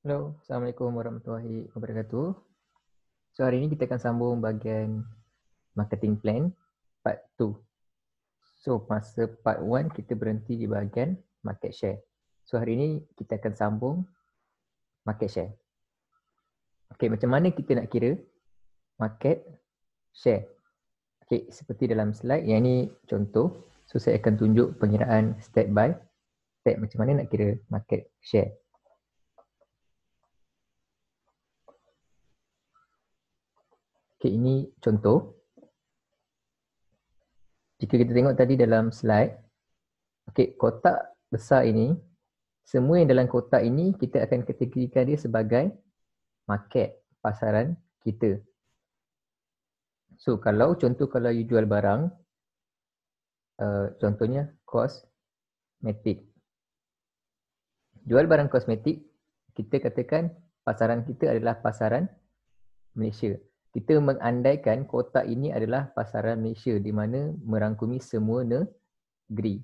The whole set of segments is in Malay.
Hello, Assalamualaikum warahmatullahi wabarakatuh. So hari ini kita akan sambung bahagian marketing plan part 2. So masa part 1 kita berhenti di bahagian market share. So hari ini kita akan sambung market share. Okay, macam mana kita nak kira market share? Okay, seperti dalam slide yang ini contoh. So saya akan tunjuk pengiraan step by step macam mana nak kira market share. Okay, ini contoh. Jika kita tengok tadi dalam slide, okay, kotak besar ini, semua yang dalam kotak ini kita akan kategorikan dia sebagai market, pasaran kita. So kalau contoh kalau you jual barang, uh, contohnya kosmetik. Jual barang kosmetik, kita katakan pasaran kita adalah pasaran Malaysia kita mengandaikan kotak ini adalah pasaran Malaysia di mana merangkumi semua negeri.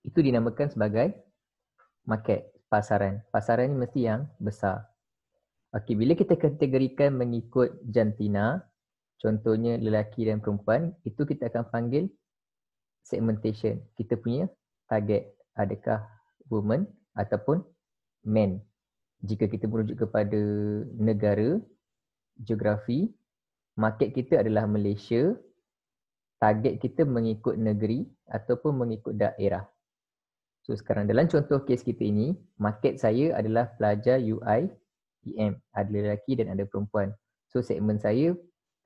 Itu dinamakan sebagai market, pasaran. Pasaran ini mesti yang besar. Okey, bila kita kategorikan mengikut jantina, contohnya lelaki dan perempuan, itu kita akan panggil segmentation. Kita punya target adakah woman ataupun men. Jika kita merujuk kepada negara, geografi market kita adalah Malaysia target kita mengikut negeri ataupun mengikut daerah so sekarang dalam contoh kes kita ini market saya adalah pelajar UI PM ada lelaki dan ada perempuan so segmen saya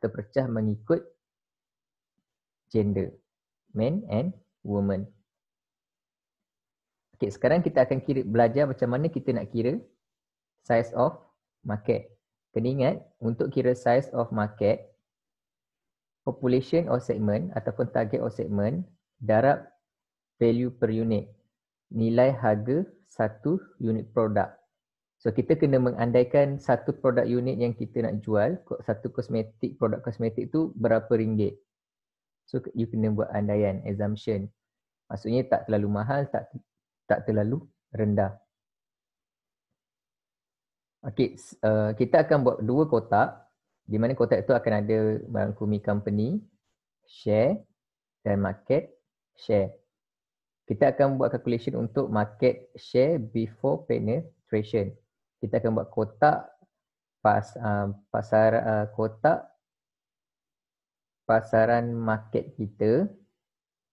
terpecah mengikut gender men and woman Okay, sekarang kita akan kira, belajar macam mana kita nak kira size of market kena ingat untuk kira size of market population or segment ataupun target or segment darab value per unit nilai harga satu unit produk so kita kena mengandaikan satu produk unit yang kita nak jual satu kosmetik produk kosmetik tu berapa ringgit so you kena buat andaian assumption maksudnya tak terlalu mahal tak tak terlalu rendah Okay, uh, kita akan buat dua kotak di mana kotak itu akan ada merangkumi company, share dan market share. Kita akan buat calculation untuk market share before penetration. Kita akan buat kotak pas, uh, pasar uh, kotak pasaran market kita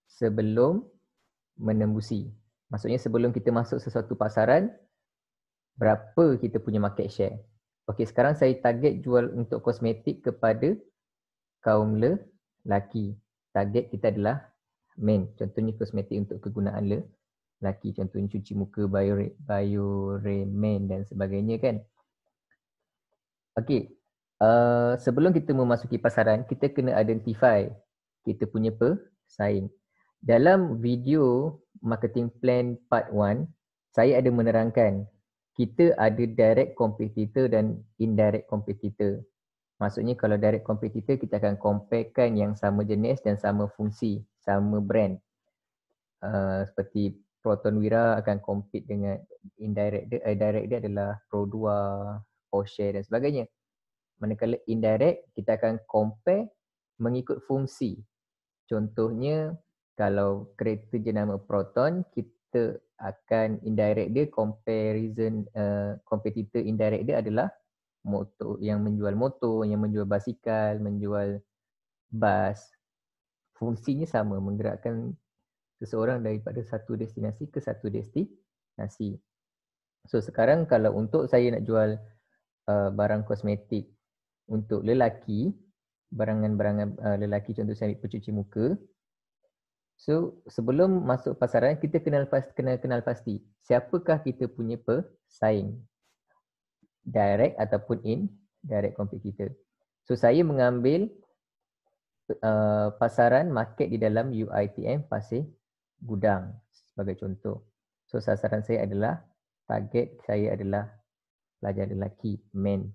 sebelum menembusi. Maksudnya sebelum kita masuk sesuatu pasaran, berapa kita punya market share. Okey, sekarang saya target jual untuk kosmetik kepada kaum le laki. Target kita adalah men. Contohnya kosmetik untuk kegunaan le laki, Contohnya cuci muka, bio, bio remen dan sebagainya kan. Okey, uh, sebelum kita memasuki pasaran, kita kena identify kita punya saing. Dalam video marketing plan part 1, saya ada menerangkan kita ada direct competitor dan indirect competitor. Maksudnya kalau direct competitor kita akan comparekan yang sama jenis dan sama fungsi, sama brand. Uh, seperti Proton Wira akan compete dengan indirect dia, uh, direct dia adalah Produa, Porsche dan sebagainya. Manakala indirect kita akan compare mengikut fungsi. Contohnya kalau kereta jenama Proton, kita akan indirect dia comparison uh, competitor indirect dia adalah motor yang menjual motor, yang menjual basikal, menjual bas. Fungsinya sama menggerakkan seseorang daripada satu destinasi ke satu destinasi. So sekarang kalau untuk saya nak jual uh, barang kosmetik untuk lelaki, barangan-barangan uh, lelaki contoh saya ambil pencuci muka, So sebelum masuk pasaran kita kenal pasti kena kenal pasti siapakah kita punya pesaing direct ataupun in direct competitor. So saya mengambil uh, pasaran market di dalam UITM Pasir Gudang sebagai contoh. So sasaran saya adalah target saya adalah pelajar lelaki men.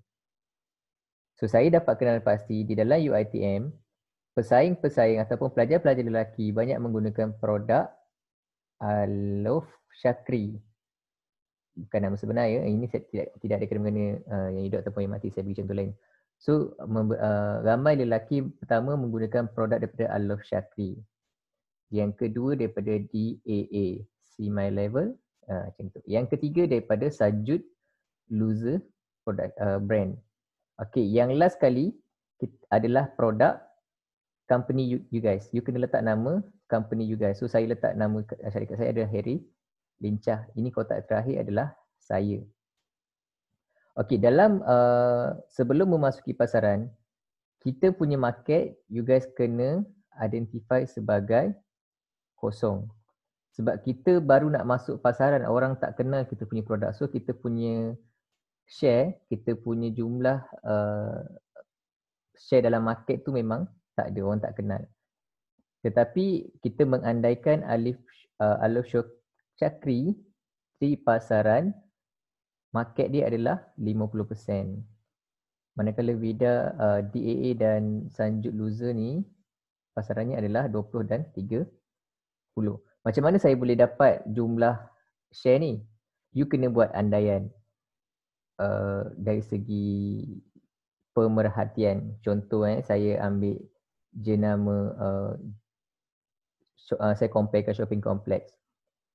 So saya dapat kenal pasti di dalam UITM pesaing-pesaing ataupun pelajar-pelajar lelaki banyak menggunakan produk Alof uh, Shakri. Bukan nama sebenar ya. Ini tidak, tidak ada kena-mengena uh, yang hidup ataupun yang mati. Saya beri contoh lain. So, mem- uh, ramai lelaki pertama menggunakan produk daripada Alof Shakri. Yang kedua daripada DAA. See my level. Uh, Yang ketiga daripada Sajud Loser product, uh, brand. Okay, yang last kali adalah produk company you, you guys. You kena letak nama company you guys. So saya letak nama eh, syarikat saya adalah Harry Lincah. Ini kotak terakhir adalah saya. Okay, dalam uh, sebelum memasuki pasaran, kita punya market you guys kena identify sebagai kosong. Sebab kita baru nak masuk pasaran, orang tak kenal kita punya produk. So kita punya share, kita punya jumlah uh, share dalam market tu memang tak ada orang tak kenal tetapi kita mengandaikan alif uh, alif syok cakri di pasaran market dia adalah 50% manakala vida uh, DAA dan sanjut loser ni pasarannya adalah 20 dan 30 macam mana saya boleh dapat jumlah share ni you kena buat andaian uh, dari segi pemerhatian contoh eh saya ambil jenama uh, uh, saya compare ke shopping complex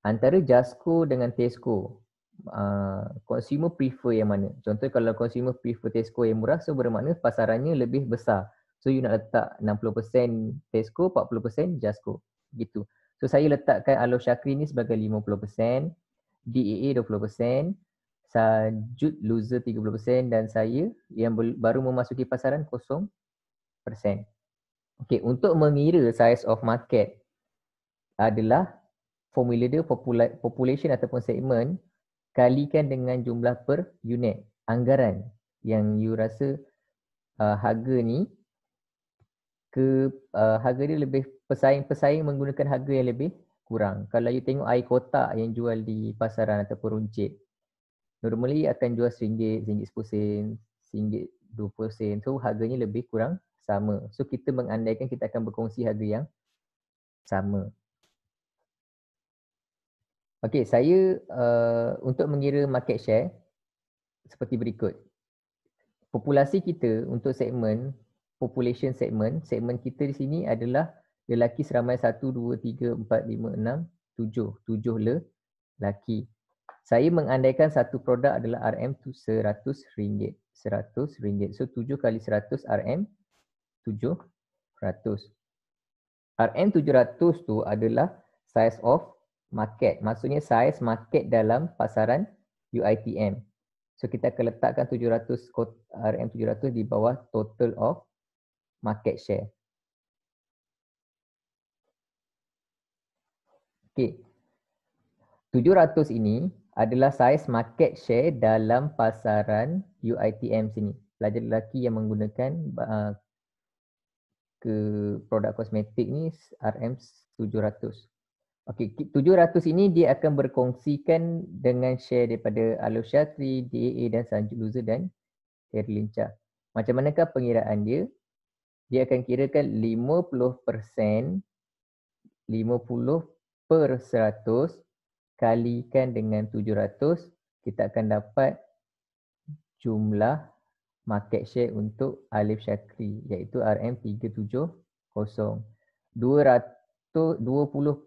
antara Jasco dengan Tesco uh, consumer prefer yang mana contoh kalau consumer prefer Tesco yang murah so bermakna pasarannya lebih besar so you nak letak 60% Tesco 40% Jasco gitu so saya letakkan Alo Syakri ni sebagai 50% DAA 20% sajut loser 30% dan saya yang baru memasuki pasaran kosong persen. Okay, untuk mengira size of market adalah formula dia population ataupun segmen kalikan dengan jumlah per unit anggaran yang you rasa uh, harga ni ke uh, harga dia lebih pesaing-pesaing menggunakan harga yang lebih kurang. Kalau you tengok air kotak yang jual di pasaran ataupun runcit normally akan jual RM1, RM10, RM20. So harganya lebih kurang sama. So kita mengandaikan kita akan berkongsi harga yang sama. Okey, saya uh, untuk mengira market share seperti berikut. Populasi kita untuk segmen population segment, segmen kita di sini adalah lelaki seramai 1 2 3 4 5 6 7, 7 le lelaki. Saya mengandaikan satu produk adalah RM100 RM100. So 7 kali 100 RM 700 RM700 tu adalah size of market. Maksudnya size market dalam pasaran UITM. So kita akan letakkan 700 RM700 di bawah total of market share. Okay. 700 ini adalah size market share dalam pasaran UITM sini. Pelajar lelaki yang menggunakan uh, ke produk kosmetik ni RM700. Okey, 700 ini dia akan berkongsikan dengan share daripada Alusha 3, DAA dan Sanjuk Loser dan Harry Lincah. Macam manakah pengiraan dia? Dia akan kirakan 50% 50% kalikan dengan 700 kita akan dapat jumlah market share untuk Alif Syakri iaitu RM370. 20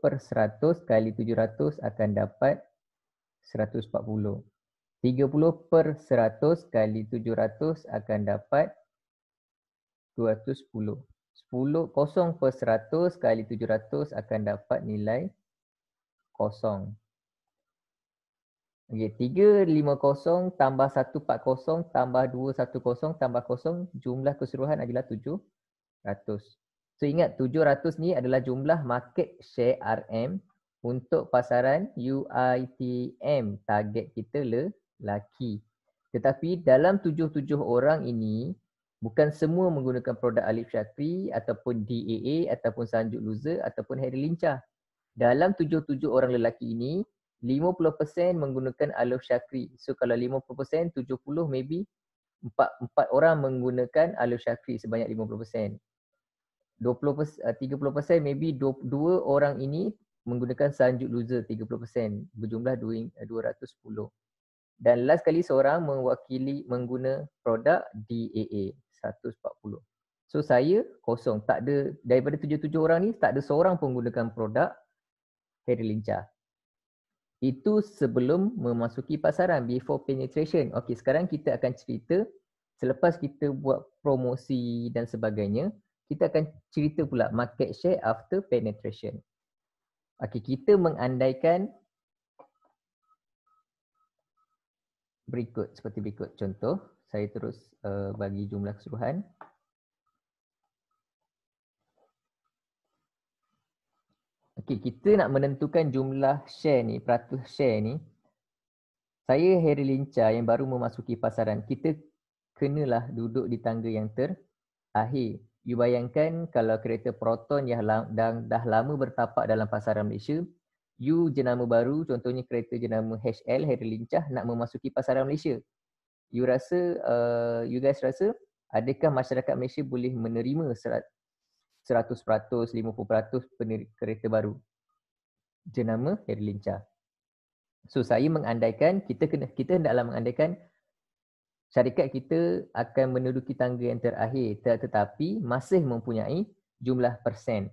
per 100 kali 700 akan dapat 140. 30 per 100 kali 700 akan dapat 210. 10 kosong per 100 kali 700 akan dapat nilai kosong. Okey, 350 tambah 140 tambah 210 tambah 0 jumlah keseluruhan adalah 700. So ingat 700 ni adalah jumlah market share RM untuk pasaran UITM target kita le laki. Tetapi dalam 77 orang ini bukan semua menggunakan produk Alif Syakri ataupun DAA ataupun Sanjuk Loser ataupun Harry Lincah. Dalam 77 orang lelaki ini 50% menggunakan aluf syakri. So kalau 50%, 70 maybe 4, 4 orang menggunakan aluf syakri sebanyak 50%. 20 30% maybe 2, 2 orang ini menggunakan sanjuk loser 30% berjumlah 210. Eh, Dan last kali seorang mewakili mengguna produk DAA 140. So saya kosong, tak ada daripada tujuh tujuh orang ni tak ada seorang pun gunakan produk Hairy Lincah. Itu sebelum memasuki pasaran, before penetration. Okey, sekarang kita akan cerita selepas kita buat promosi dan sebagainya, kita akan cerita pula market share after penetration. Okey, kita mengandaikan berikut seperti berikut contoh. Saya terus uh, bagi jumlah keseluruhan. Okay, kita nak menentukan jumlah share ni, peratus share ni. Saya Harry Lincah yang baru memasuki pasaran, kita kenalah duduk di tangga yang terakhir. You bayangkan kalau kereta Proton yang dah lama bertapak dalam pasaran Malaysia, you jenama baru, contohnya kereta jenama HL, Harry Lincah, nak memasuki pasaran Malaysia. You rasa, uh, you guys rasa, adakah masyarakat Malaysia boleh menerima 100%, 50% kereta baru jenama Harry Lincah. So saya mengandaikan kita kena kita hendaklah mengandaikan syarikat kita akan menduduki tangga yang terakhir tetapi masih mempunyai jumlah persen.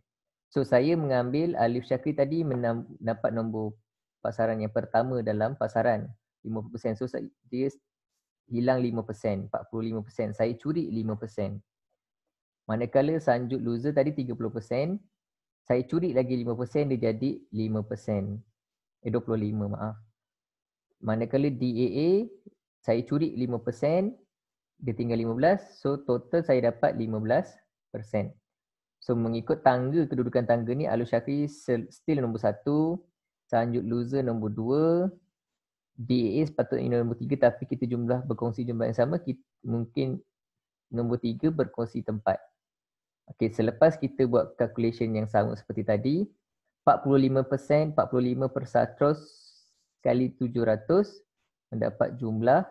So saya mengambil Alif Syakri tadi menam, nombor pasaran yang pertama dalam pasaran 5%. So saya, dia hilang 5%, 45%. Saya curi Manakala sanjut loser tadi 30%, saya curi lagi 5% dia jadi 5%. Eh 25 maaf. Manakala DAA saya curi 5%, dia tinggal 15, so total saya dapat 15%. So mengikut tangga kedudukan tangga ni Alu Syafi still nombor 1, sanjut loser nombor 2, DAA sepatutnya nombor tiga tapi kita jumlah berkongsi jumlah yang sama kita, Mungkin nombor tiga berkongsi tempat Okey, selepas kita buat calculation yang sama seperti tadi, 45% 45 per satros kali 700 mendapat jumlah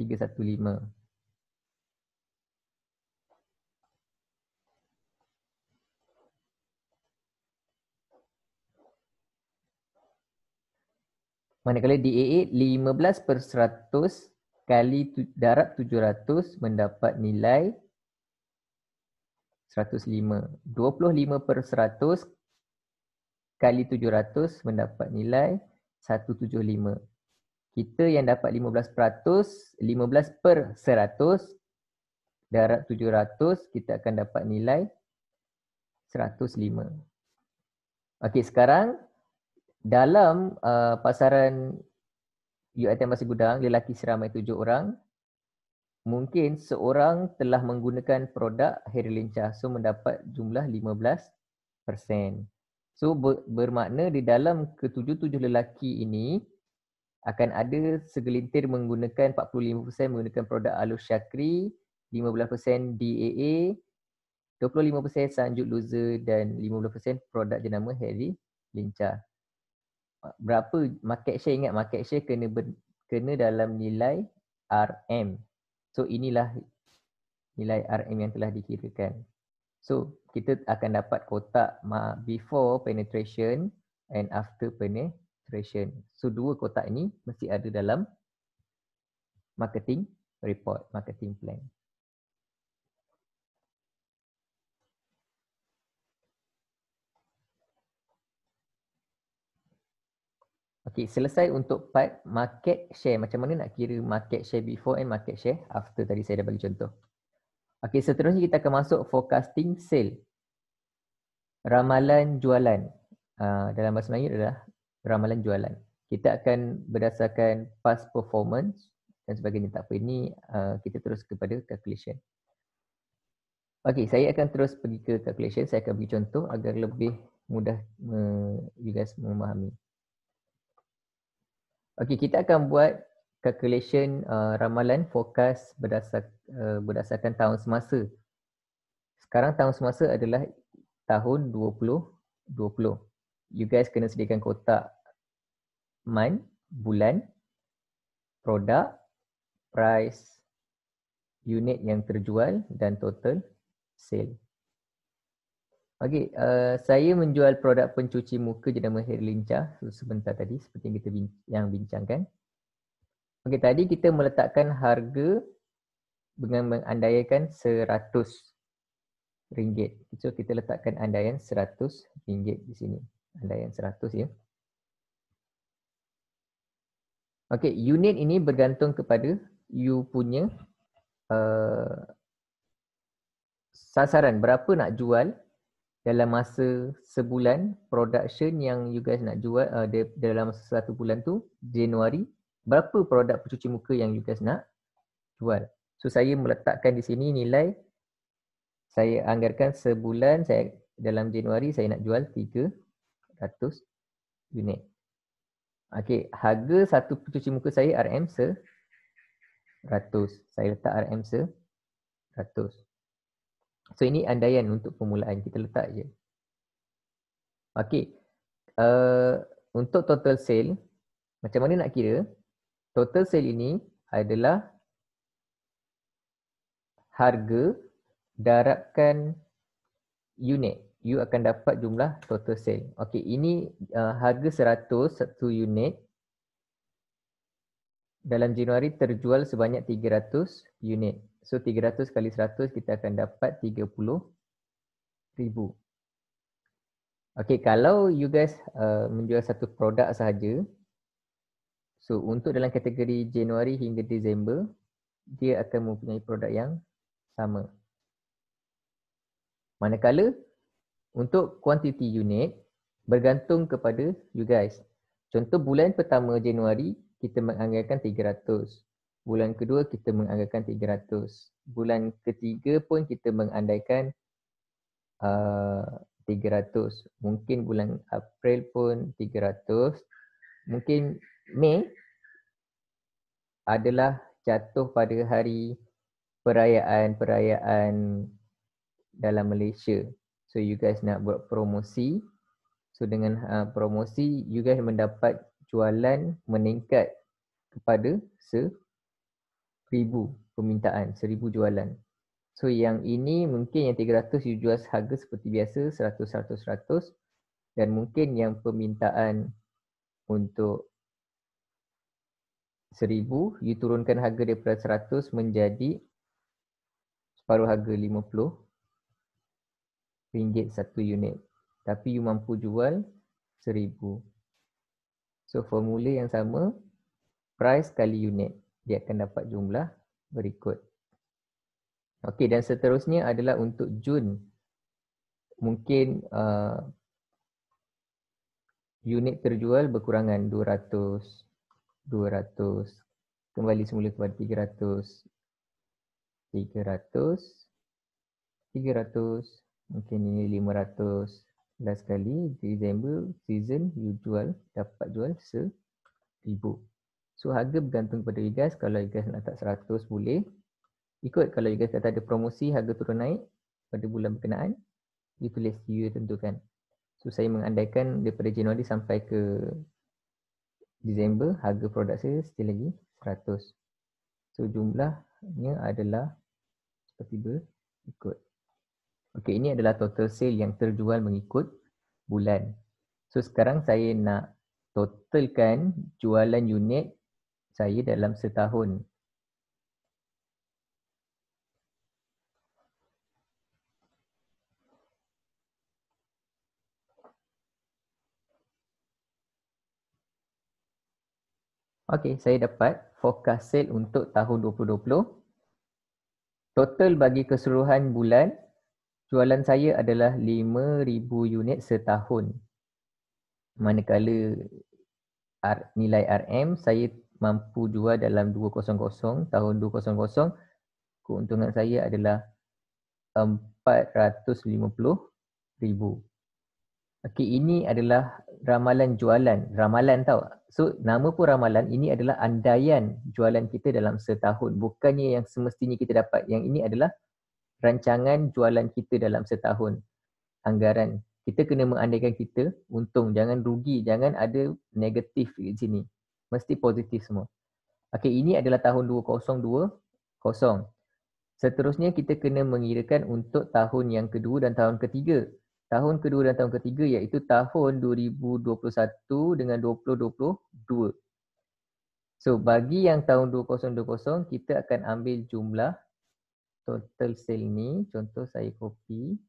315. Manakala DAA 15 per 100 kali darab 700 mendapat nilai 315. 105. 25 per 100 kali 700 mendapat nilai 175. Kita yang dapat 15%, 15 per 100 darab 700 kita akan dapat nilai 105. Okey, sekarang dalam uh, pasaran UiTM Masih Gudang, lelaki seramai tujuh orang, mungkin seorang telah menggunakan produk Hair Lincah so mendapat jumlah 15%. So ber- bermakna di dalam ketujuh-tujuh lelaki ini akan ada segelintir menggunakan 45% menggunakan produk Alu Syakri, 15% DAA, 25% Sanjut Loser dan 15% produk jenama Harry Lincah. Berapa market share ingat market share kena kena dalam nilai RM. So inilah nilai RM yang telah dikirakan. So kita akan dapat kotak before penetration and after penetration. So dua kotak ini mesti ada dalam marketing report, marketing plan. Okay, selesai untuk part market share. Macam mana nak kira market share before and market share after tadi saya dah bagi contoh. Okay, seterusnya kita akan masuk forecasting sale. Ramalan jualan. Uh, dalam bahasa Melayu adalah ramalan jualan. Kita akan berdasarkan past performance dan sebagainya. Tak apa, ini uh, kita terus kepada calculation. Okay, saya akan terus pergi ke calculation. Saya akan bagi contoh agar lebih mudah uh, you guys memahami. Okey, kita akan buat calculation uh, ramalan forecast berdasar, uh, berdasarkan tahun semasa. Sekarang tahun semasa adalah tahun 2020. You guys kena sediakan kotak month, bulan, produk, price, unit yang terjual dan total sale. Okay, uh, eh, saya menjual produk pencuci muka jenama Hair Lincah sebentar tadi seperti yang kita bin- yang bincangkan. Okay, tadi kita meletakkan harga dengan mengandaikan seratus ringgit. So kita letakkan andaian seratus ringgit di sini. Andaian seratus ya. Okay, unit ini bergantung kepada you punya uh, sasaran berapa nak jual dalam masa sebulan production yang you guys nak jual uh, dalam masa satu bulan tu Januari berapa produk pencuci muka yang you guys nak jual so saya meletakkan di sini nilai saya anggarkan sebulan saya dalam Januari saya nak jual 300 unit Okay, harga satu pencuci muka saya RM se 100. Saya letak RM se 100. So ini andaian untuk permulaan kita letak je. Okey. Uh, untuk total sale macam mana nak kira? Total sale ini adalah harga darabkan unit. You akan dapat jumlah total sale. Okey, ini uh, harga 100 satu unit dalam Januari terjual sebanyak 300 unit. So 300 kali 100 kita akan dapat 30,000. Okay, kalau you guys uh, menjual satu produk sahaja, so untuk dalam kategori Januari hingga Disember, dia akan mempunyai produk yang sama. Manakala, untuk quantity unit, bergantung kepada you guys. Contoh bulan pertama Januari, kita menganggarkan Bulan kedua kita menganggarkan 300. Bulan ketiga pun kita mengandaikan uh, 300. Mungkin bulan April pun 300. Mungkin Mei adalah jatuh pada hari perayaan-perayaan dalam Malaysia. So you guys nak buat promosi. So dengan uh, promosi you guys mendapat jualan meningkat kepada se ribu permintaan, seribu jualan. So yang ini mungkin yang 300 you jual harga seperti biasa 100, 100, 100 dan mungkin yang permintaan untuk 1000 you turunkan harga daripada 100 menjadi separuh harga 50 ringgit satu unit tapi you mampu jual 1000 so formula yang sama price kali unit dia akan dapat jumlah berikut. Okey dan seterusnya adalah untuk Jun. Mungkin uh, unit terjual berkurangan 200 200 kembali semula kepada 300 300 300 mungkin ini 500 last kali Disember season you jual dapat jual 1000 So harga bergantung kepada you guys. Kalau you guys nak tak 100 boleh. Ikut kalau you guys kata ada promosi harga turun naik pada bulan berkenaan. You tulis you tentukan. So saya mengandaikan daripada Januari sampai ke Disember harga produk saya still lagi 100. So jumlahnya adalah seperti berikut. Okay ini adalah total sale yang terjual mengikut bulan. So sekarang saya nak totalkan jualan unit saya dalam setahun. Okay, saya dapat forecast sale untuk tahun 2020. Total bagi keseluruhan bulan, jualan saya adalah 5,000 unit setahun. Manakala nilai RM, saya mampu jual dalam 2000 tahun 2000 keuntungan saya adalah 450,000. Okey ini adalah ramalan jualan, ramalan tau. So nama pun ramalan, ini adalah andaian jualan kita dalam setahun, bukannya yang semestinya kita dapat. Yang ini adalah rancangan jualan kita dalam setahun. Anggaran kita kena mengandaikan kita untung jangan rugi jangan ada negatif di sini mesti positif semua. Okey, ini adalah tahun 2020. Seterusnya kita kena mengirakan untuk tahun yang kedua dan tahun ketiga. Tahun kedua dan tahun ketiga iaitu tahun 2021 dengan 2022. So, bagi yang tahun 2020 kita akan ambil jumlah total sale ni. Contoh saya copy.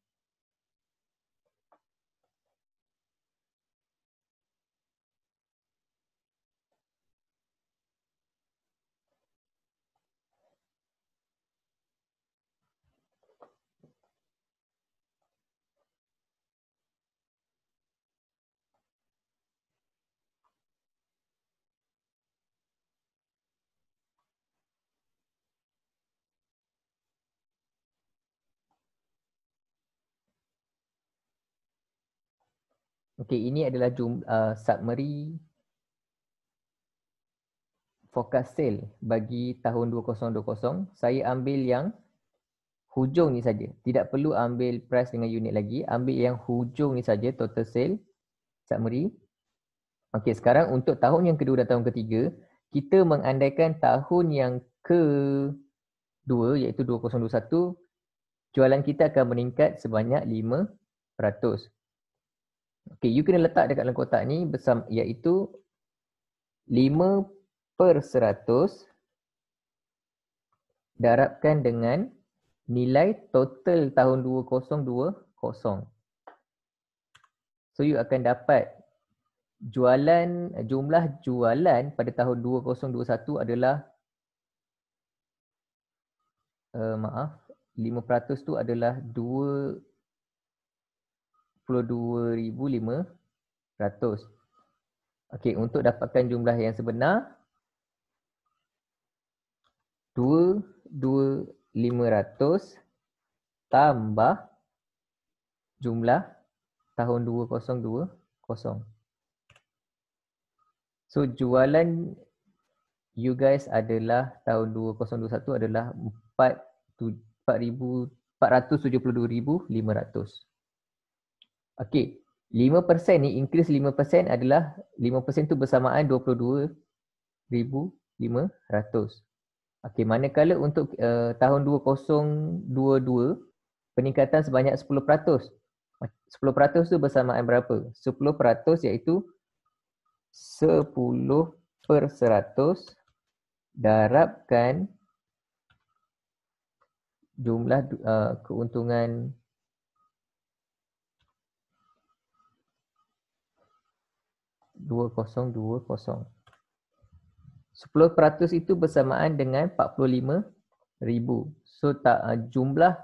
Okey, ini adalah jumlah uh, submery forecast sale bagi tahun 2020. Saya ambil yang hujung ni saja. Tidak perlu ambil price dengan unit lagi. Ambil yang hujung ni saja total sale summary. Okey, sekarang untuk tahun yang kedua dan tahun ketiga, kita mengandaikan tahun yang ke dua iaitu 2021 jualan kita akan meningkat sebanyak 5%. Okay, you kena letak dekat dalam kotak ni bersam, iaitu 5 per 100 darabkan dengan nilai total tahun 2020. So you akan dapat jualan eh, jumlah jualan pada tahun 2021 adalah uh, maaf 5% tu adalah 22,500. Okey, untuk dapatkan jumlah yang sebenar 22,500 tambah jumlah tahun 2020. So jualan you guys adalah tahun 2021 adalah 4 4,472,500. Okey, 5% ni increase 5% adalah 5% tu bersamaan 22,500. Okey, manakala untuk uh, tahun 2022 peningkatan sebanyak 10%. 10% tu bersamaan berapa? 10% iaitu 10 per 100 darabkan jumlah uh, keuntungan 2020. 10 itu bersamaan dengan 45,000. ribu. So tak uh, jumlah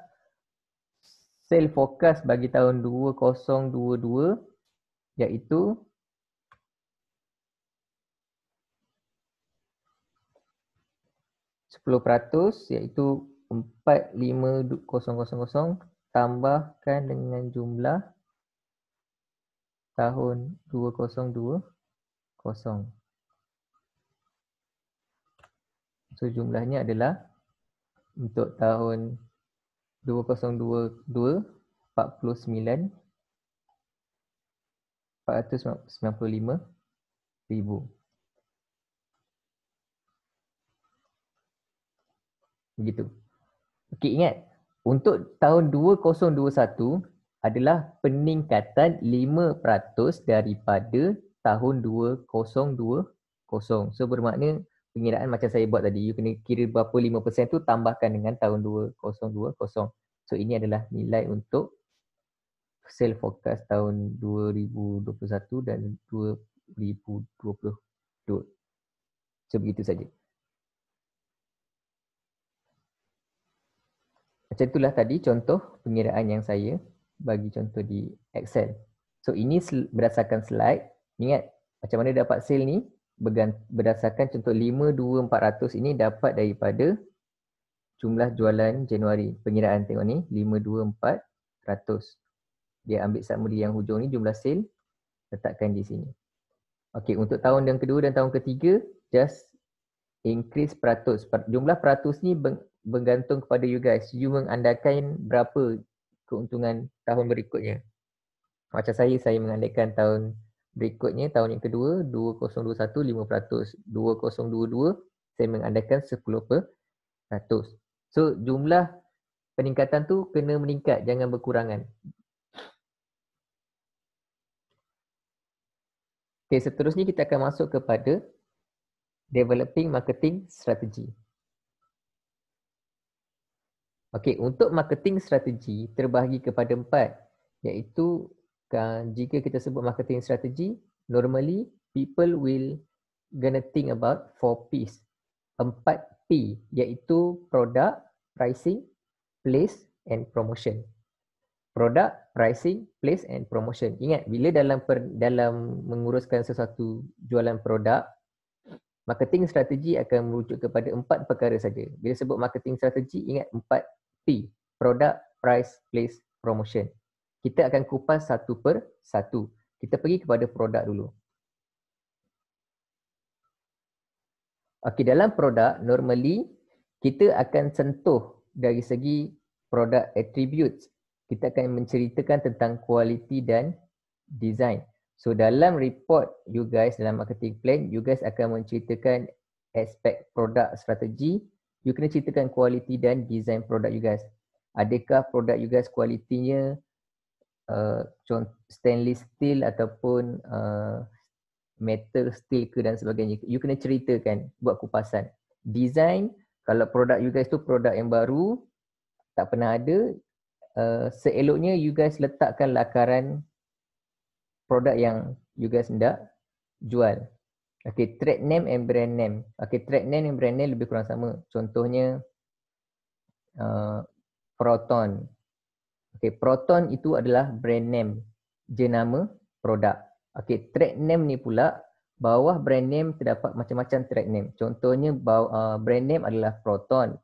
sale forecast bagi tahun 2022 iaitu 10% iaitu 45000 tambahkan dengan jumlah tahun 2020. So jumlahnya adalah untuk tahun 2022 49495 ribu. Begitu. Okey ingat untuk tahun 2021 adalah peningkatan 5% daripada tahun 2020. So bermakna pengiraan macam saya buat tadi, you kena kira berapa 5% tu tambahkan dengan tahun 2020. So ini adalah nilai untuk sale forecast tahun 2021 dan 2022. So begitu saja. Macam itulah tadi contoh pengiraan yang saya bagi contoh di Excel. So ini berdasarkan slide. Ingat macam mana dapat sale ni? Bergan- berdasarkan contoh 52400 ini dapat daripada jumlah jualan Januari. Pengiraan tengok ni 52400. Dia ambil summary yang hujung ni jumlah sale letakkan di sini. Okey, untuk tahun yang kedua dan tahun ketiga just increase peratus. Jumlah peratus ni bergantung kepada you guys. You mengandalkan berapa keuntungan tahun berikutnya. Macam saya, saya mengandaikan tahun berikutnya, tahun yang kedua, 2021 5%, 2022 saya mengandaikan 10%. So jumlah peningkatan tu kena meningkat, jangan berkurangan. Okay, seterusnya kita akan masuk kepada developing marketing strategy. Okey, untuk marketing strategi terbahagi kepada empat iaitu jika kita sebut marketing strategi, normally people will gonna think about four P's. Empat P iaitu product, pricing, place and promotion. Product, pricing, place and promotion. Ingat bila dalam per, dalam menguruskan sesuatu jualan produk, marketing strategi akan merujuk kepada empat perkara saja. Bila sebut marketing strategi, ingat empat P, Product Price Place Promotion. Kita akan kupas satu per satu. Kita pergi kepada produk dulu. Okey, dalam produk normally kita akan sentuh dari segi produk attributes. Kita akan menceritakan tentang kualiti dan design. So dalam report you guys dalam marketing plan, you guys akan menceritakan aspek produk strategi, you kena ceritakan kualiti dan design produk you guys. Adakah produk you guys kualitinya uh, stainless steel ataupun uh, metal steel ke dan sebagainya. You kena ceritakan, buat kupasan. Design, kalau produk you guys tu produk yang baru, tak pernah ada, uh, seeloknya you guys letakkan lakaran produk yang you guys hendak jual. Okay, trade name and brand name. Okay, trade name and brand name lebih kurang sama. Contohnya, uh, Proton. Okay, Proton itu adalah brand name. Jenama produk. Okay, trade name ni pula, bawah brand name terdapat macam-macam trade name. Contohnya, bawah uh, brand name adalah Proton.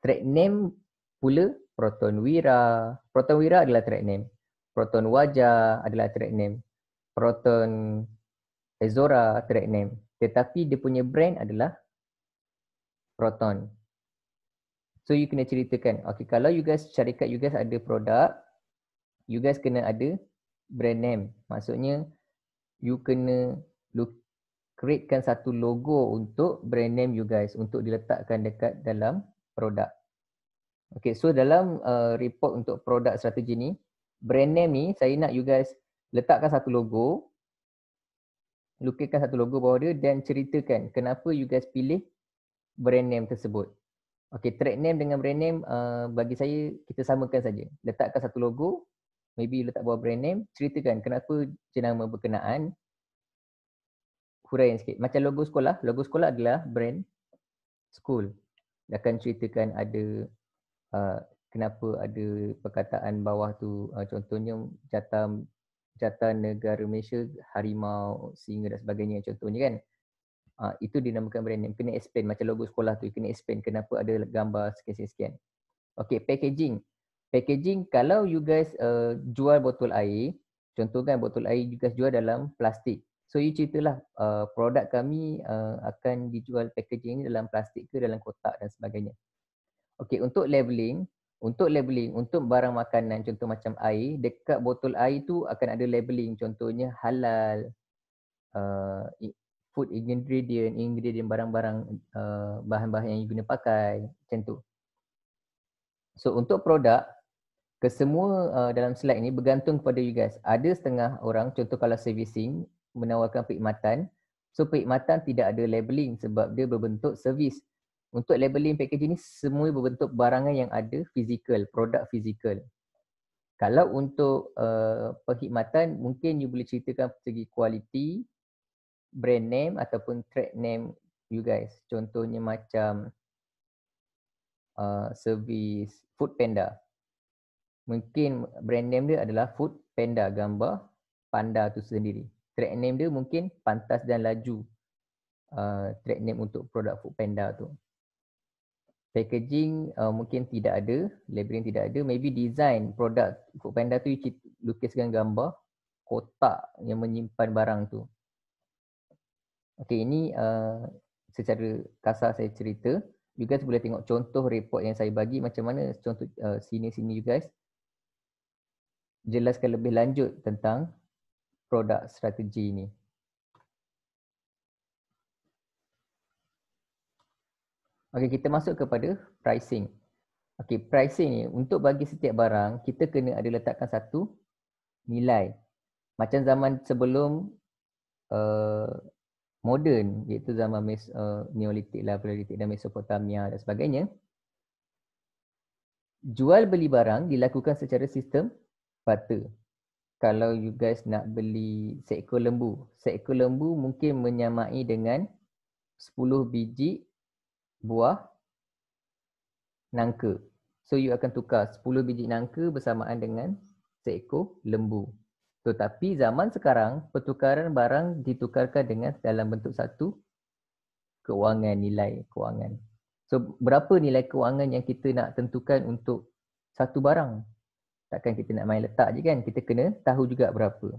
Trade name pula, Proton Wira. Proton Wira adalah trade name. Proton Wajah adalah trade name. Proton Azora trade name tetapi dia punya brand adalah Proton so you kena ceritakan okay kalau you guys syarikat you guys ada produk you guys kena ada brand name maksudnya you kena look createkan satu logo untuk brand name you guys untuk diletakkan dekat dalam produk Okay, so dalam uh, report untuk produk strategi ni brand name ni saya nak you guys letakkan satu logo lukiskan satu logo bawah dia dan ceritakan kenapa you guys pilih brand name tersebut. Okay, trade name dengan brand name uh, bagi saya kita samakan saja. Letakkan satu logo, maybe letak bawah brand name, ceritakan kenapa jenama berkenaan. Huraian sikit. Macam logo sekolah, logo sekolah adalah brand school. Dia akan ceritakan ada uh, kenapa ada perkataan bawah tu uh, contohnya jatah jata negara Malaysia, harimau, singa dan sebagainya contohnya kan. Uh, itu dinamakan brand branding. Kena explain macam logo sekolah tu. Kena explain kenapa ada gambar sekian-sekian. Okay, packaging. Packaging, kalau you guys uh, jual botol air, contoh kan botol air you guys jual dalam plastik. So, you ceritalah uh, produk kami uh, akan dijual packaging dalam plastik ke dalam kotak dan sebagainya. Okay, untuk labeling, untuk labeling untuk barang makanan contoh macam air dekat botol air tu akan ada labeling contohnya halal uh, food ingredient ingredient barang-barang uh, bahan-bahan yang you guna pakai macam tu so untuk produk kesemua uh, dalam slide ni bergantung kepada you guys ada setengah orang contoh kalau servicing menawarkan perkhidmatan so perkhidmatan tidak ada labeling sebab dia berbentuk service untuk labeling packaging ni semua berbentuk barangan yang ada physical, produk physical. Kalau untuk uh, perkhidmatan mungkin you boleh ceritakan segi quality, brand name ataupun trade name you guys. Contohnya macam uh, service Food Panda. Mungkin brand name dia adalah Food Panda gambar panda tu sendiri. Track name dia mungkin pantas dan laju. Uh, eh, trade name untuk produk Food Panda tu packaging uh, mungkin tidak ada, labeling tidak ada, maybe design produk Foodpanda tu you lukiskan gambar kotak yang menyimpan barang tu. Okay, ini uh, secara kasar saya cerita. You guys boleh tengok contoh report yang saya bagi macam mana contoh uh, sini-sini you guys jelaskan lebih lanjut tentang produk strategi ini. Okey, kita masuk kepada pricing. Okey, pricing ni untuk bagi setiap barang, kita kena ada letakkan satu nilai. Macam zaman sebelum uh, eh, modern, iaitu zaman mes, uh, lah, Paleolithic dan Mesopotamia dan sebagainya. Jual beli barang dilakukan secara sistem barter. Kalau you guys nak beli seekor lembu, seekor lembu mungkin menyamai dengan 10 biji uh, buah nangka. So you akan tukar 10 biji nangka bersamaan dengan seekor lembu. Tetapi zaman sekarang pertukaran barang ditukarkan dengan dalam bentuk satu kewangan nilai kewangan. So berapa nilai kewangan yang kita nak tentukan untuk satu barang? Takkan kita nak main letak je kan? Kita kena tahu juga berapa.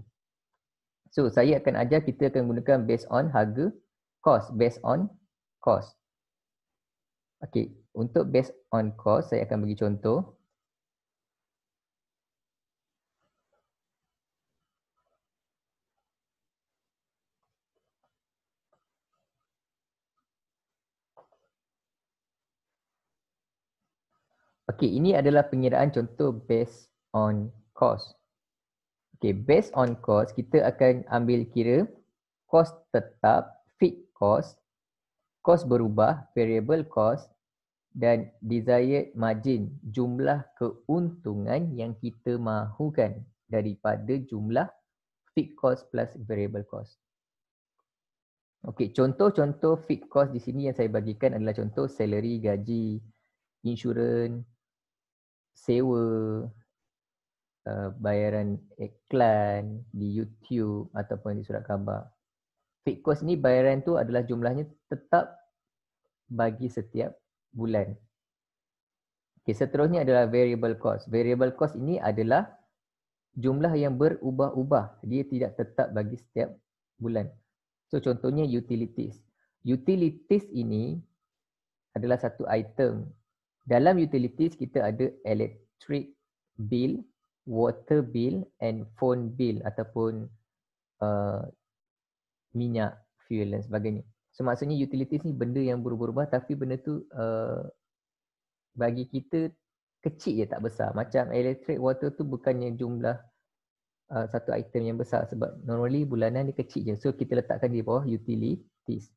So saya akan ajar kita akan gunakan based on harga cost, based on cost. Okey, untuk based on cost saya akan bagi contoh. Okey, ini adalah pengiraan contoh based on cost. Okey, based on cost kita akan ambil kira cost tetap, fixed cost cost berubah, variable cost dan desired margin, jumlah keuntungan yang kita mahukan daripada jumlah fixed cost plus variable cost. Okey, contoh-contoh fixed cost di sini yang saya bagikan adalah contoh salary, gaji, insurans, sewa, uh, bayaran iklan di YouTube ataupun di surat khabar. Fixed cost ni bayaran tu adalah jumlahnya tetap bagi setiap bulan. Okey, seterusnya adalah variable cost. Variable cost ini adalah jumlah yang berubah-ubah. Dia tidak tetap bagi setiap bulan. So contohnya utilities. Utilities ini adalah satu item. Dalam utilities kita ada electric bill, water bill and phone bill ataupun uh, minyak, fuel dan sebagainya. So maksudnya utilities ni benda yang berubah-ubah tapi benda tu uh, bagi kita kecil je tak besar. Macam electric water tu bukannya jumlah uh, satu item yang besar sebab normally bulanan dia kecil je. So kita letakkan di bawah utilities.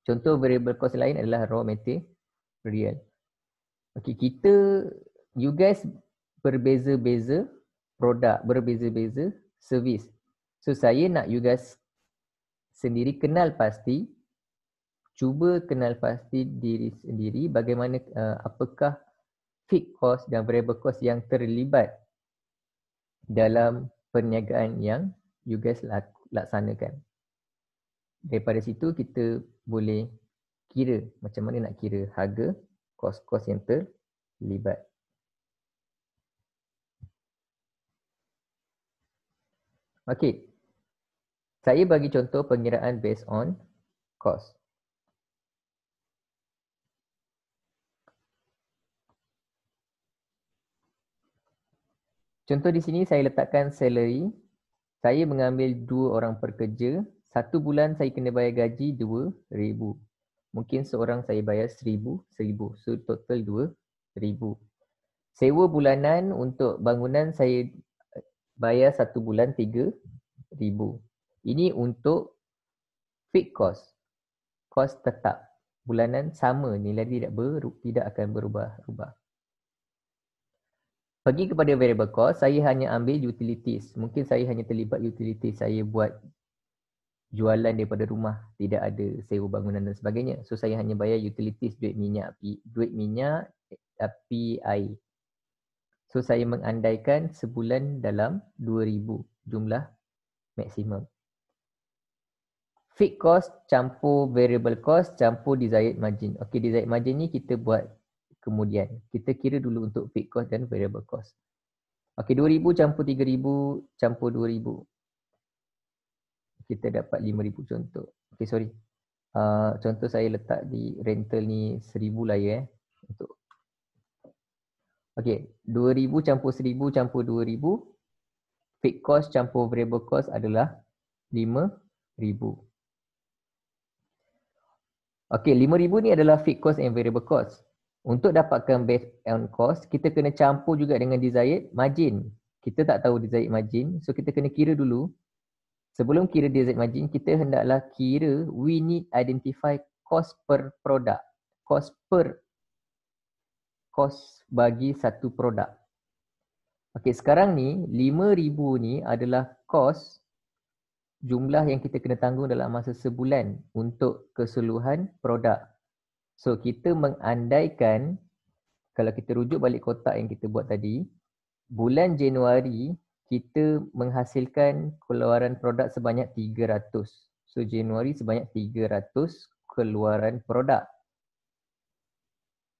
Contoh variable cost lain adalah raw material. Okay, kita, you guys berbeza-beza produk, berbeza-beza service. So saya nak you guys sendiri kenal pasti cuba kenal pasti diri sendiri bagaimana uh, apakah fixed cost dan variable cost yang terlibat dalam perniagaan yang you guys laksanakan daripada situ kita boleh kira macam mana nak kira harga kos-kos yang terlibat Okay, saya bagi contoh pengiraan based on cost. Contoh di sini saya letakkan salary. Saya mengambil dua orang pekerja. Satu bulan saya kena bayar gaji dua ribu. Mungkin seorang saya bayar seribu, seribu. So total dua ribu. Sewa bulanan untuk bangunan saya bayar satu bulan tiga ribu. Ini untuk fixed cost. Cost tetap. Bulanan sama nilai tidak ber, tidak akan berubah-ubah. Pergi kepada variable cost, saya hanya ambil utilities. Mungkin saya hanya terlibat utilities. Saya buat jualan daripada rumah. Tidak ada sewa bangunan dan sebagainya. So saya hanya bayar utilities duit minyak, api, duit minyak api air. So saya mengandaikan sebulan dalam 2000 jumlah maksimum fixed cost campur variable cost campur desired margin. Okey desired margin ni kita buat kemudian. Kita kira dulu untuk fixed cost dan variable cost. Okey 2000 campur 3000 campur 2000. Kita dapat 5000 contoh. Okey sorry. Uh, contoh saya letak di rental ni 1000 lah ya eh. untuk Okey 2000 campur 1000 campur 2000 fixed cost campur variable cost adalah 5000. Okay, 5,000 ni adalah fixed cost and variable cost. Untuk dapatkan based on cost, kita kena campur juga dengan desired margin. Kita tak tahu desired margin, so kita kena kira dulu. Sebelum kira desired margin, kita hendaklah kira we need identify cost per product. Cost per cost bagi satu produk. Okay, sekarang ni 5,000 ni adalah cost jumlah yang kita kena tanggung dalam masa sebulan untuk keseluruhan produk. So kita mengandaikan kalau kita rujuk balik kotak yang kita buat tadi, bulan Januari kita menghasilkan keluaran produk sebanyak 300. So Januari sebanyak 300 keluaran produk.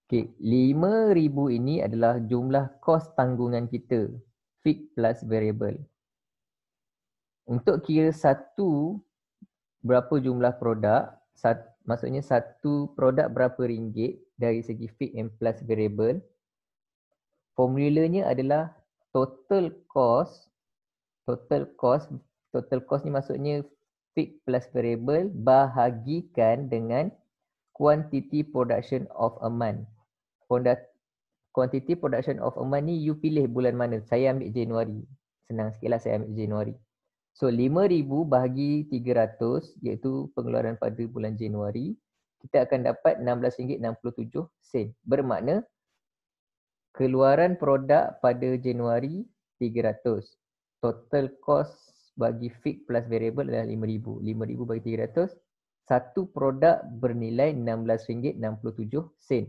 Okay, 5,000 ini adalah jumlah kos tanggungan kita. Fixed plus variable untuk kira satu berapa jumlah produk sat, maksudnya satu produk berapa ringgit dari segi fixed and plus variable formulanya adalah total cost total cost total cost ni maksudnya fixed plus variable bahagikan dengan quantity production of a month quantity production of a month ni you pilih bulan mana saya ambil Januari senang sikitlah saya ambil Januari So 5000 bahagi 300 iaitu pengeluaran pada bulan Januari kita akan dapat RM16.67 sen. Bermakna keluaran produk pada Januari 300. Total cost bagi fixed plus variable adalah 5000. 5000 bagi 300 satu produk bernilai RM16.67 sen.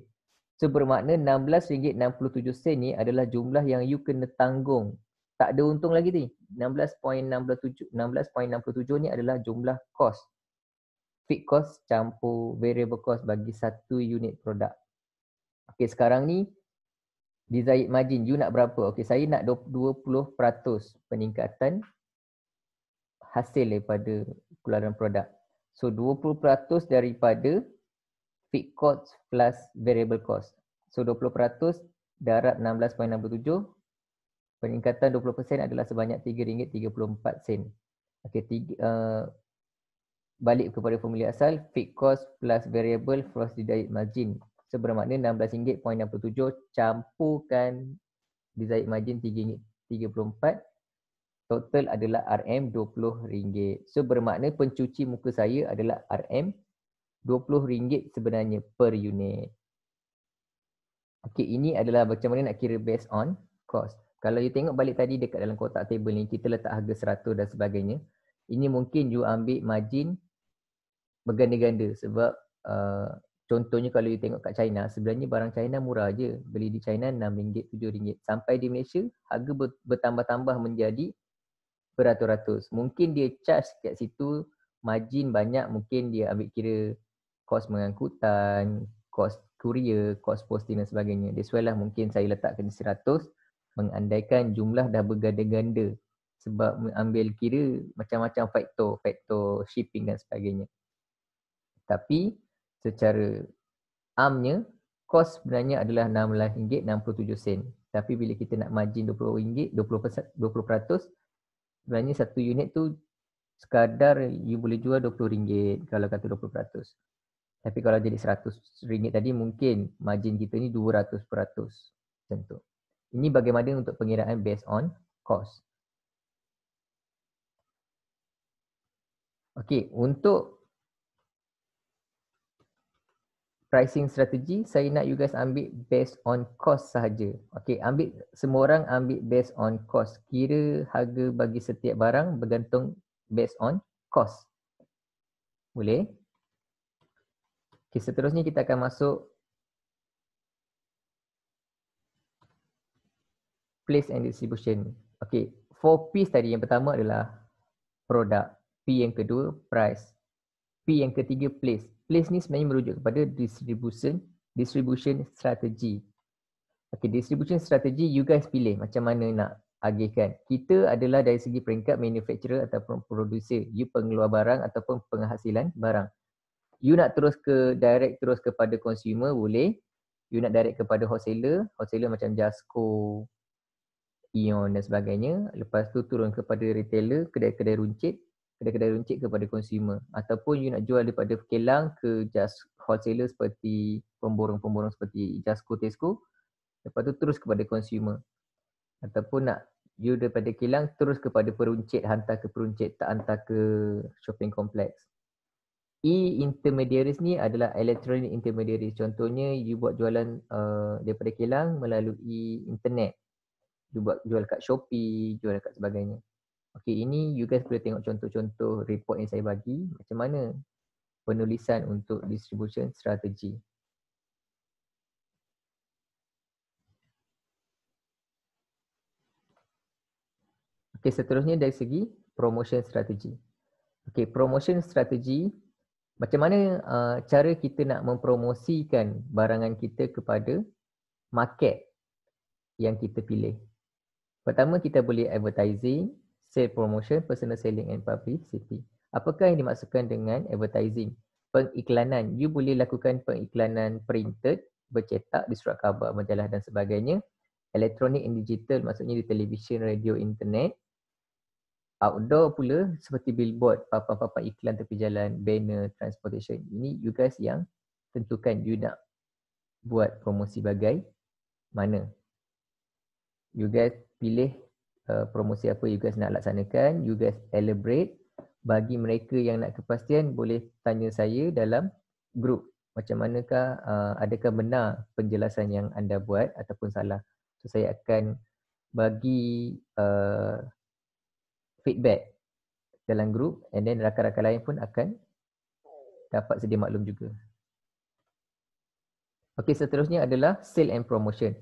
So bermakna RM16.67 sen ni adalah jumlah yang you kena tanggung tak ada untung lagi ni. 16.67 16.67 ni adalah jumlah cost. Fixed cost campur variable cost bagi satu unit produk. Okey sekarang ni desired margin you nak berapa? Okey saya nak 20% peningkatan hasil daripada keluaran produk. So 20% daripada fixed cost plus variable cost. So 20% darab 16.67 peningkatan 20% adalah sebanyak RM3.34 okay, tiga, uh, balik kepada formula asal fixed cost plus variable plus desired margin so bermakna RM16.67 campurkan desired margin RM3.34 total adalah RM20 so bermakna pencuci muka saya adalah RM20 sebenarnya per unit Okey, ini adalah macam mana nak kira based on cost kalau you tengok balik tadi dekat dalam kotak table ni kita letak harga 100 dan sebagainya ini mungkin you ambil margin berganda-ganda sebab uh, contohnya kalau you tengok kat China sebenarnya barang China murah aje beli di China RM6 RM7 sampai di Malaysia harga bertambah-tambah menjadi beratus-ratus mungkin dia charge kat situ margin banyak mungkin dia ambil kira kos mengangkutan kos courier, kos posting dan sebagainya that's why lah mungkin saya letakkan mengandaikan jumlah dah berganda-ganda sebab mengambil kira macam-macam faktor, faktor shipping dan sebagainya. Tapi secara amnya, kos sebenarnya adalah RM6.67 tapi bila kita nak margin RM20, 20%, 20% sebenarnya satu unit tu sekadar you boleh jual RM20 kalau kata 20%. Tapi kalau jadi rm ringgit tadi mungkin margin kita ni 200% macam tu. Ini bagaimana untuk pengiraan based on cost. Okey, untuk pricing strategi saya nak you guys ambil based on cost sahaja. Okey, ambil semua orang ambil based on cost. Kira harga bagi setiap barang bergantung based on cost. Boleh? Okey, seterusnya kita akan masuk place and distribution. Okay, four P's tadi yang pertama adalah product. P yang kedua, price. P yang ketiga, place. Place ni sebenarnya merujuk kepada distribution, distribution strategy. Okay, distribution strategy you guys pilih macam mana nak agihkan. Kita adalah dari segi peringkat manufacturer ataupun producer. You pengeluar barang ataupun penghasilan barang. You nak terus ke direct terus kepada consumer boleh. You nak direct kepada wholesaler, wholesaler macam Jasco, Ion dan sebagainya Lepas tu turun kepada retailer, kedai-kedai runcit Kedai-kedai runcit kepada consumer Ataupun you nak jual daripada kelang ke just wholesaler seperti Pemborong-pemborong seperti Jasco, Tesco Lepas tu terus kepada consumer Ataupun nak you daripada kilang terus kepada peruncit Hantar ke peruncit tak hantar ke shopping complex E-intermediaries ni adalah electronic intermediaries Contohnya you buat jualan uh, daripada kilang melalui internet buat jual kat Shopee, jual kat sebagainya. Okey, ini you guys boleh tengok contoh-contoh report yang saya bagi macam mana penulisan untuk distribution strategy. Okey, seterusnya dari segi promotion strategy. Okey, promotion strategy macam mana uh, cara kita nak mempromosikan barangan kita kepada market yang kita pilih. Pertama kita boleh advertising, sales promotion, personal selling and publicity. Apakah yang dimaksudkan dengan advertising? Pengiklanan. You boleh lakukan pengiklanan printed, bercetak di surat khabar, majalah dan sebagainya. Electronic and digital maksudnya di televisyen, radio, internet. Outdoor pula seperti billboard, papan-papan iklan tepi jalan, banner, transportation. Ini you guys yang tentukan you nak buat promosi bagai mana you guys pilih uh, promosi apa you guys nak laksanakan, you guys elaborate bagi mereka yang nak kepastian boleh tanya saya dalam group macam manakah uh, adakah benar penjelasan yang anda buat ataupun salah so saya akan bagi uh, feedback dalam group and then rakan-rakan lain pun akan dapat sedia maklum juga Okey seterusnya adalah sale and promotion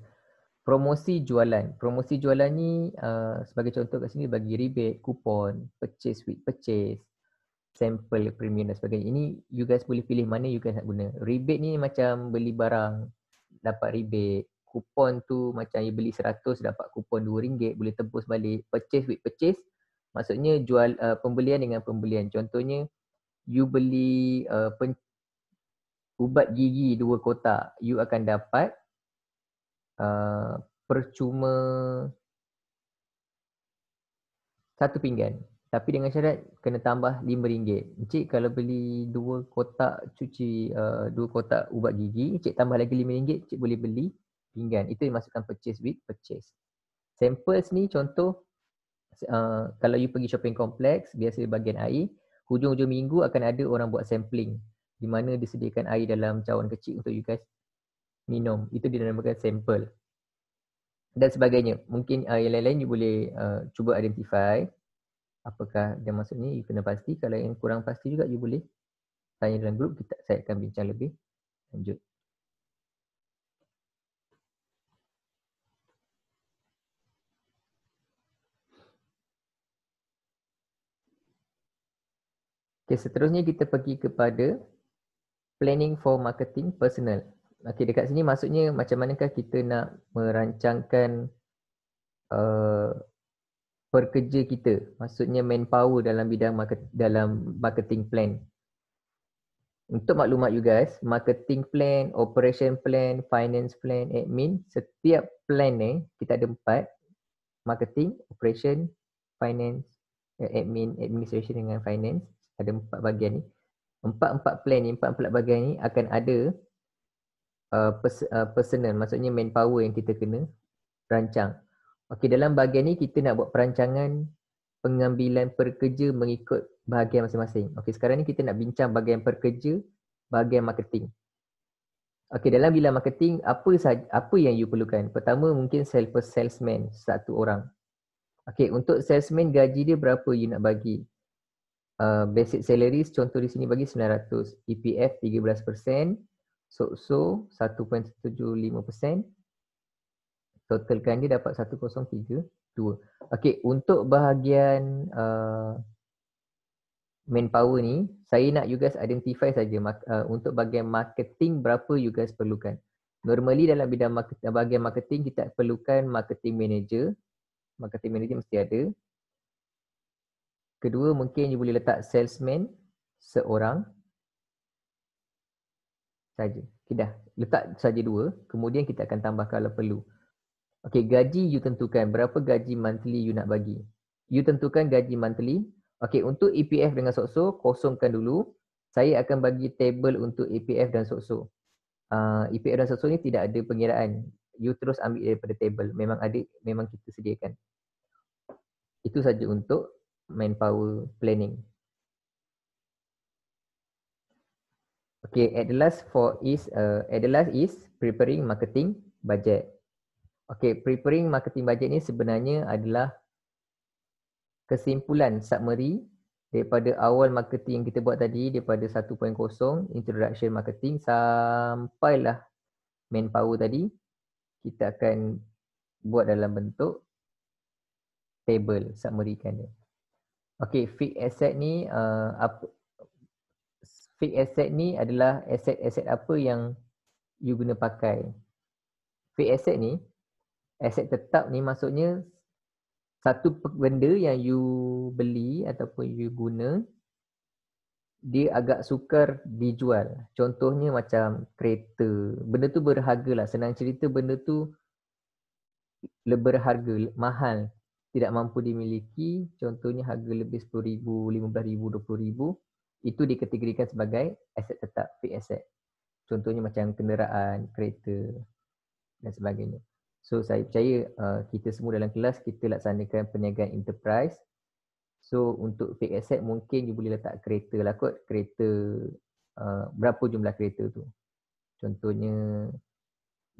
promosi jualan. Promosi jualan ni uh, sebagai contoh kat sini bagi rebate, kupon, purchase with purchase, sample premium dan sebagainya. Ini you guys boleh pilih mana you guys nak guna. Rebate ni macam beli barang dapat rebate. Kupon tu macam you beli 100 dapat kupon rm ringgit. boleh tebus balik. Purchase with purchase maksudnya jual uh, pembelian dengan pembelian. Contohnya you beli uh, pen- ubat gigi 2 kotak, you akan dapat uh, percuma satu pinggan tapi dengan syarat kena tambah RM5. Encik kalau beli dua kotak cuci uh, dua kotak ubat gigi, encik tambah lagi RM5, encik boleh beli pinggan. Itu dimasukkan purchase with purchase. Samples ni contoh uh, kalau you pergi shopping complex, biasa di bahagian air, hujung-hujung minggu akan ada orang buat sampling di mana disediakan air dalam cawan kecil untuk you guys minum. Itu dinamakan sampel. Dan sebagainya. Mungkin uh, yang lain-lain you boleh uh, cuba identify apakah yang dia ni? you kena pasti. Kalau yang kurang pasti juga you boleh tanya dalam grup. Kita, saya akan bincang lebih lanjut. Okay, seterusnya kita pergi kepada planning for marketing personal. Okey dekat sini maksudnya macam manakah kita nak merancangkan uh, pekerja kita maksudnya manpower dalam bidang market, dalam marketing plan untuk maklumat you guys marketing plan operation plan finance plan admin setiap plan ni eh, kita ada empat marketing operation finance eh, admin administration dengan finance ada empat bahagian ni empat-empat plan ni empat-empat bahagian ni akan ada uh, pers- uh, personal maksudnya manpower yang kita kena rancang. Okey dalam bahagian ni kita nak buat perancangan pengambilan pekerja mengikut bahagian masing-masing. Okey sekarang ni kita nak bincang bahagian pekerja, bahagian marketing. Okey dalam bilan marketing apa sah- apa yang you perlukan? Pertama mungkin sales salesman satu orang. Okey untuk salesman gaji dia berapa you nak bagi? Uh, basic salaries contoh di sini bagi 900 EPF 13% Sokso 1.75% Totalkan dia dapat 1.032 Okay untuk bahagian uh, Manpower ni Saya nak you guys identify saja uh, Untuk bahagian marketing berapa you guys perlukan Normally dalam bidang market, bahagian marketing kita perlukan marketing manager Marketing manager mesti ada Kedua mungkin you boleh letak salesman Seorang saja. Okey dah, letak saja dua, kemudian kita akan tambah kalau perlu. Okey, gaji you tentukan berapa gaji monthly you nak bagi. You tentukan gaji monthly. Okey, untuk EPF dengan SOKSO, kosongkan dulu. Saya akan bagi table untuk EPF dan SOKSO. Uh, ah, EPF dan SOKSO ni tidak ada pengiraan. You terus ambil daripada table. Memang ada, memang kita sediakan. Itu saja untuk manpower planning. Okay, at the last for is uh, at the last is preparing marketing budget. Okay, preparing marketing budget ni sebenarnya adalah kesimpulan summary daripada awal marketing kita buat tadi daripada 1.0 introduction marketing sampailah main power tadi kita akan buat dalam bentuk table summary kan dia. Okay, fixed asset ni uh, apa, fake asset ni adalah aset-aset apa yang you guna pakai. Fake asset ni, aset tetap ni maksudnya satu benda yang you beli ataupun you guna dia agak sukar dijual. Contohnya macam kereta. Benda tu berharga lah. Senang cerita benda tu berharga, mahal. Tidak mampu dimiliki. Contohnya harga lebih RM10,000, RM15,000, RM20,000 itu dikategorikan sebagai aset tetap, fixed asset. Contohnya macam kenderaan, kereta dan sebagainya. So saya percaya uh, kita semua dalam kelas kita laksanakan perniagaan enterprise. So untuk fixed asset mungkin you boleh letak kereta lah kot. Kereta, uh, berapa jumlah kereta tu. Contohnya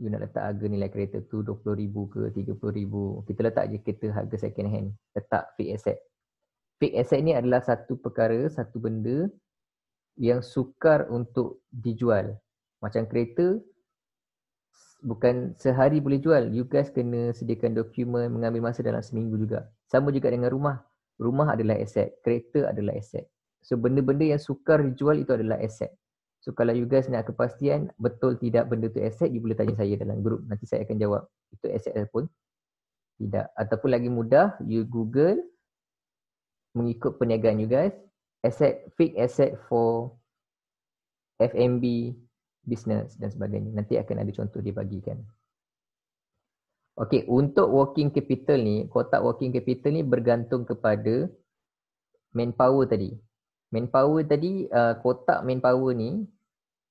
you nak letak harga nilai kereta tu RM20,000 ke RM30,000. Kita letak je kereta harga second hand. Letak fixed asset fake asset ni adalah satu perkara, satu benda yang sukar untuk dijual. Macam kereta bukan sehari boleh jual. You guys kena sediakan dokumen, mengambil masa dalam seminggu juga. Sama juga dengan rumah. Rumah adalah aset, kereta adalah aset. So benda-benda yang sukar dijual itu adalah aset. So kalau you guys nak kepastian betul tidak benda tu aset, you boleh tanya saya dalam grup. Nanti saya akan jawab itu aset ataupun tidak. Ataupun lagi mudah, you Google mengikut perniagaan you guys asset fake asset for FMB business dan sebagainya nanti akan ada contoh dia bagikan Okay, untuk working capital ni, kotak working capital ni bergantung kepada manpower tadi. Manpower tadi, uh, kotak manpower ni,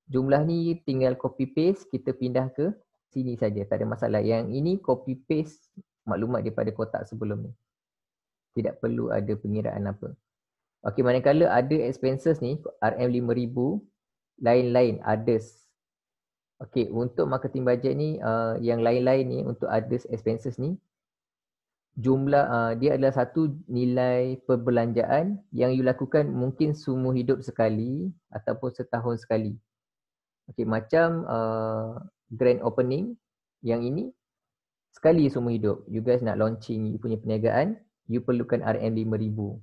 jumlah ni tinggal copy paste, kita pindah ke sini saja. Tak ada masalah. Yang ini copy paste maklumat daripada kotak sebelum ni tidak perlu ada pengiraan apa. Okey, manakala ada expenses ni RM5,000 lain-lain others. Okey, untuk marketing budget ni uh, yang lain-lain ni untuk others expenses ni jumlah uh, dia adalah satu nilai perbelanjaan yang you lakukan mungkin seumur hidup sekali ataupun setahun sekali. Okey, macam uh, grand opening yang ini sekali seumur hidup. You guys nak launching you punya perniagaan, you perlukan RM5,000. Uh,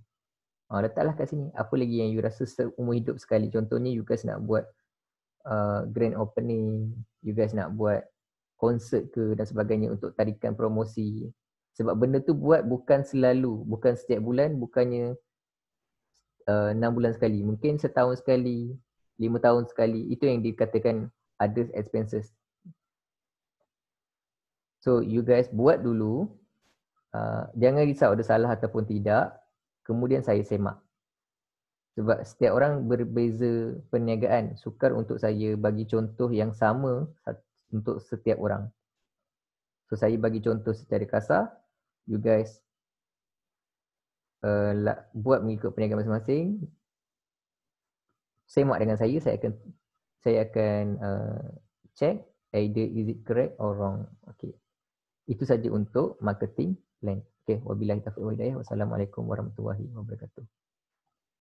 ah, letaklah kat sini. Apa lagi yang you rasa seumur hidup sekali. Contohnya you guys nak buat uh, grand opening, you guys nak buat konsert ke dan sebagainya untuk tarikan promosi. Sebab benda tu buat bukan selalu, bukan setiap bulan, bukannya uh, 6 bulan sekali. Mungkin setahun sekali, 5 tahun sekali. Itu yang dikatakan other expenses. So you guys buat dulu Ah, jangan risau ada salah ataupun tidak kemudian saya semak sebab setiap orang berbeza perniagaan sukar untuk saya bagi contoh yang sama untuk setiap orang so saya bagi contoh secara kasar you guys uh, buat mengikut perniagaan masing-masing semak dengan saya saya akan saya akan uh, check either is it correct or wrong Okey. itu saja untuk marketing lain. Okey, wabillahi taufiq wal hidayah. Wassalamualaikum warahmatullahi wabarakatuh.